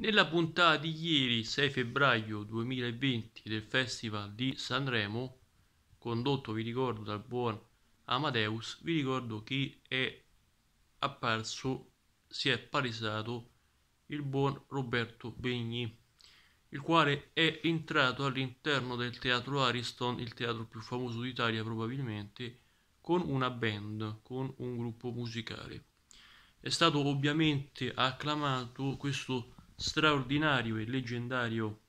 Nella puntata di ieri 6 febbraio 2020 del Festival di Sanremo, condotto vi ricordo dal buon Amadeus, vi ricordo chi è apparso, si è palesato il buon Roberto Begni, il quale è entrato all'interno del teatro Ariston, il teatro più famoso d'Italia probabilmente, con una band, con un gruppo musicale. È stato ovviamente acclamato questo straordinario e leggendario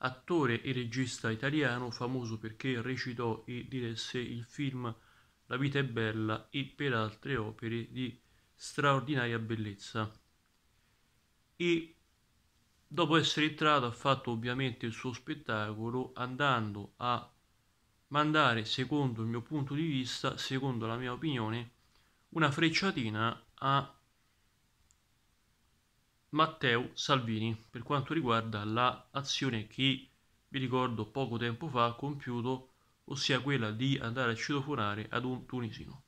attore e regista italiano, famoso perché recitò e diresse il film La vita è bella e per altre opere di straordinaria bellezza. E dopo essere entrato ha fatto ovviamente il suo spettacolo andando a mandare, secondo il mio punto di vista, secondo la mia opinione, una frecciatina a Matteo Salvini per quanto riguarda la che vi ricordo poco tempo fa ha compiuto, ossia quella di andare a citofonare ad un tunisino.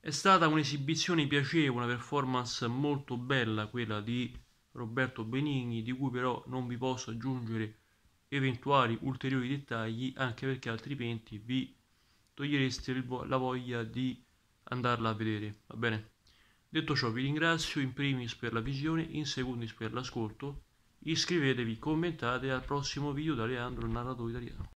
È stata un'esibizione piacevole, una performance molto bella quella di Roberto Benigni, di cui però non vi posso aggiungere eventuali ulteriori dettagli, anche perché altrimenti vi togliereste la voglia di andarla a vedere, va bene? Detto ciò vi ringrazio in primis per la visione, in secondis per l'ascolto, iscrivetevi, commentate e al prossimo video da Leandro il narratore italiano.